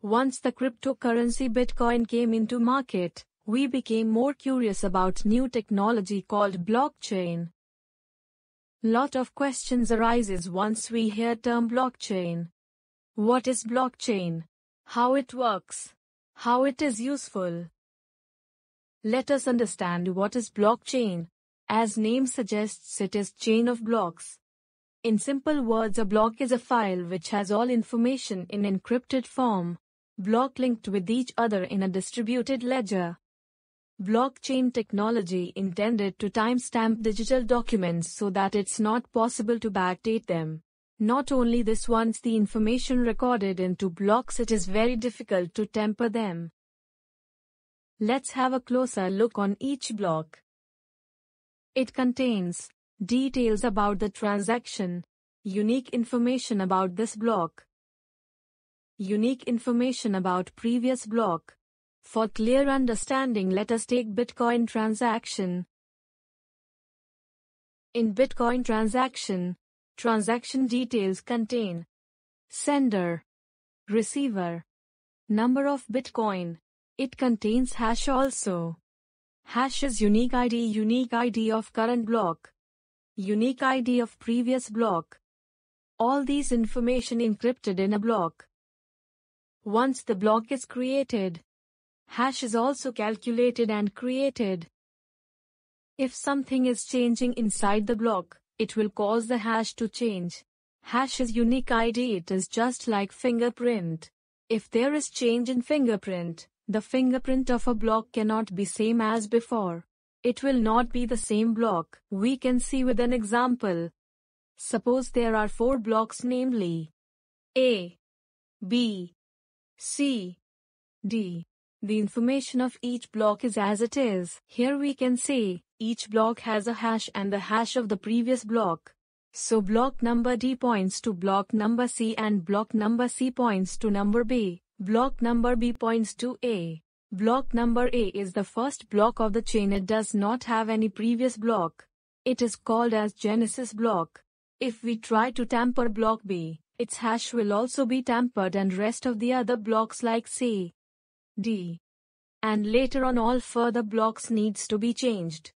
Once the cryptocurrency Bitcoin came into market, we became more curious about new technology called blockchain. Lot of questions arises once we hear term blockchain. What is blockchain? How it works? How it is useful? Let us understand what is blockchain. As name suggests it is chain of blocks. In simple words a block is a file which has all information in encrypted form block linked with each other in a distributed ledger. Blockchain technology intended to timestamp digital documents so that it's not possible to backdate them. Not only this once the information recorded into blocks it is very difficult to temper them. Let's have a closer look on each block. It contains details about the transaction, unique information about this block, Unique information about previous block. For clear understanding let us take Bitcoin transaction. In Bitcoin transaction, transaction details contain sender, receiver, number of Bitcoin. It contains hash also. Hash is unique ID unique ID of current block. Unique ID of previous block. All these information encrypted in a block. Once the block is created, hash is also calculated and created. If something is changing inside the block, it will cause the hash to change. Hash is unique ID it is just like fingerprint. If there is change in fingerprint, the fingerprint of a block cannot be same as before. It will not be the same block. We can see with an example. Suppose there are four blocks namely A, B, C. D. The information of each block is as it is. Here we can say, each block has a hash and the hash of the previous block. So block number D points to block number C and block number C points to number B. Block number B points to A. Block number A is the first block of the chain it does not have any previous block. It is called as genesis block. If we try to tamper block B, its hash will also be tampered and rest of the other blocks like C, D, And later on all further blocks needs to be changed.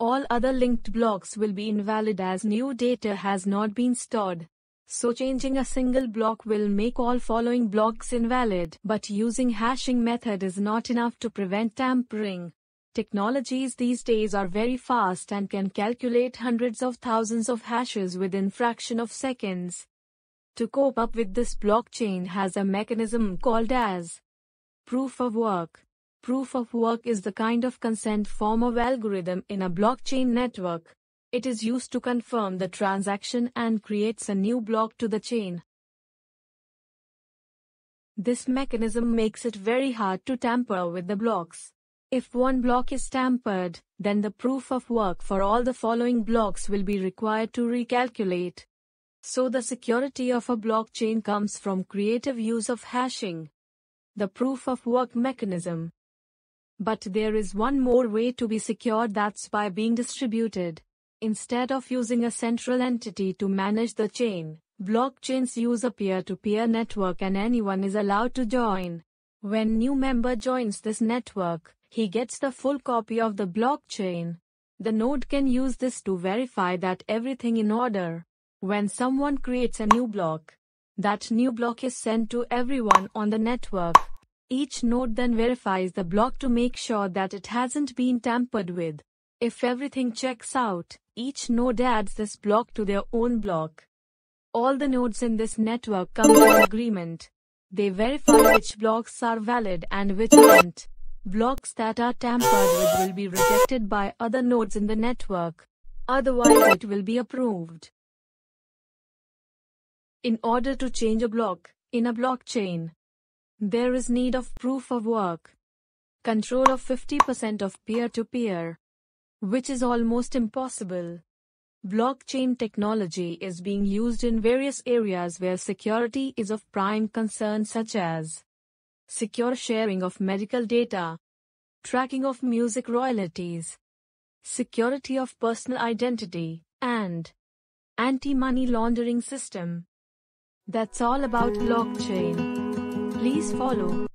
All other linked blocks will be invalid as new data has not been stored. So changing a single block will make all following blocks invalid. But using hashing method is not enough to prevent tampering. Technologies these days are very fast and can calculate hundreds of thousands of hashes within fraction of seconds to cope up with this blockchain has a mechanism called as proof of work. Proof of work is the kind of consent form of algorithm in a blockchain network. It is used to confirm the transaction and creates a new block to the chain. This mechanism makes it very hard to tamper with the blocks. If one block is tampered, then the proof of work for all the following blocks will be required to recalculate. So the security of a blockchain comes from creative use of hashing, the proof of work mechanism. But there is one more way to be secured that's by being distributed. Instead of using a central entity to manage the chain, blockchains use a peer-to-peer network and anyone is allowed to join. When new member joins this network, he gets the full copy of the blockchain. The node can use this to verify that everything in order. When someone creates a new block, that new block is sent to everyone on the network. Each node then verifies the block to make sure that it hasn't been tampered with. If everything checks out, each node adds this block to their own block. All the nodes in this network come to an agreement. They verify which blocks are valid and which aren't. Blocks that are tampered with will be rejected by other nodes in the network. Otherwise it will be approved. In order to change a block in a blockchain, there is need of proof of work. Control of 50% of peer-to-peer, which is almost impossible. Blockchain technology is being used in various areas where security is of prime concern such as secure sharing of medical data, tracking of music royalties, security of personal identity, and anti-money laundering system. That's all about blockchain. Please follow.